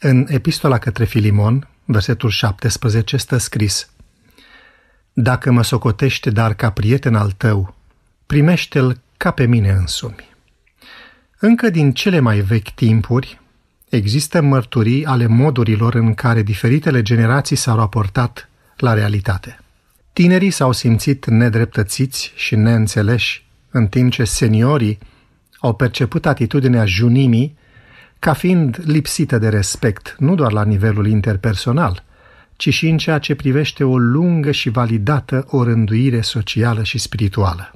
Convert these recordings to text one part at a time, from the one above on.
În epistola către Filimon, versetul 17, stă scris Dacă mă socotește dar ca prieten al tău, primește-l ca pe mine însumi. Încă din cele mai vechi timpuri, există mărturii ale modurilor în care diferitele generații s-au raportat la realitate. Tinerii s-au simțit nedreptățiți și neînțeleși, în timp ce seniorii au perceput atitudinea junimii ca fiind lipsită de respect, nu doar la nivelul interpersonal, ci și în ceea ce privește o lungă și validată orânduire socială și spirituală.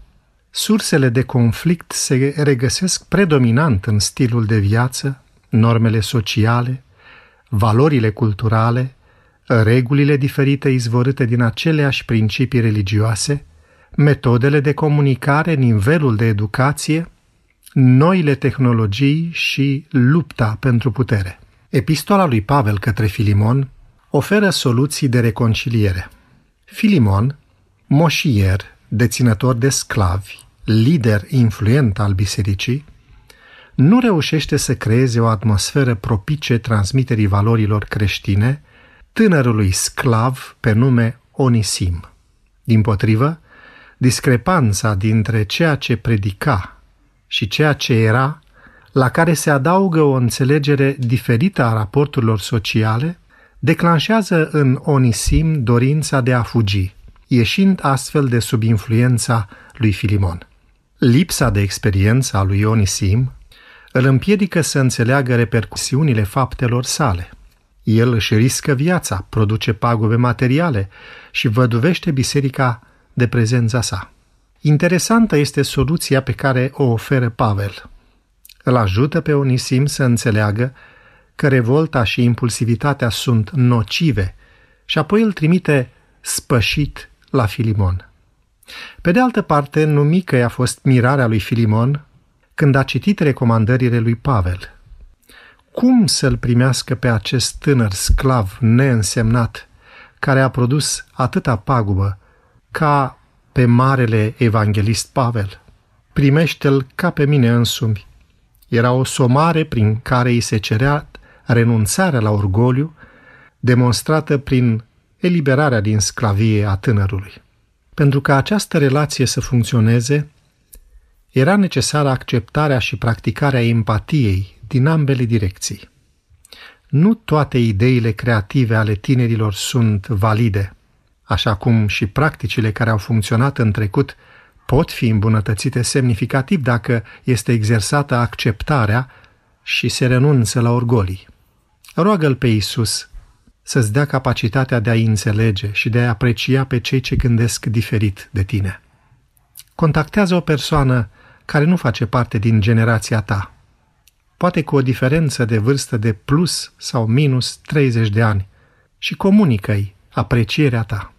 Sursele de conflict se regăsesc predominant în stilul de viață, normele sociale, valorile culturale, regulile diferite izvorâte din aceleași principii religioase, metodele de comunicare, nivelul de educație, noile tehnologii și lupta pentru putere. Epistola lui Pavel către Filimon oferă soluții de reconciliere. Filimon, moșier, deținător de sclavi, lider influent al bisericii, nu reușește să creeze o atmosferă propice transmiterii valorilor creștine tânărului sclav pe nume Onisim. Din potrivă, discrepanța dintre ceea ce predica și ceea ce era, la care se adaugă o înțelegere diferită a raporturilor sociale, declanșează în Onisim dorința de a fugi, ieșind astfel de sub influența lui Filimon. Lipsa de experiență a lui Onisim îl împiedică să înțeleagă repercusiunile faptelor sale. El își riscă viața, produce pagube materiale și văduvește biserica de prezența sa. Interesantă este soluția pe care o oferă Pavel. Îl ajută pe Onisim să înțeleagă că revolta și impulsivitatea sunt nocive și apoi îl trimite spășit la Filimon. Pe de altă parte, nu mică i-a fost mirarea lui Filimon când a citit recomandările lui Pavel. Cum să-l primească pe acest tânăr sclav neînsemnat, care a produs atâta pagubă, ca pe marele evanghelist Pavel. Primește-l ca pe mine însumi. Era o somare prin care îi se cerea renunțarea la orgoliu, demonstrată prin eliberarea din sclavie a tânărului. Pentru ca această relație să funcționeze, era necesară acceptarea și practicarea empatiei din ambele direcții. Nu toate ideile creative ale tinerilor sunt valide – așa cum și practicile care au funcționat în trecut pot fi îmbunătățite semnificativ dacă este exersată acceptarea și se renunță la orgolii. Roagă-L pe Isus să-ți dea capacitatea de a înțelege și de a aprecia pe cei ce gândesc diferit de tine. Contactează o persoană care nu face parte din generația ta, poate cu o diferență de vârstă de plus sau minus 30 de ani, și comunică-i aprecierea ta.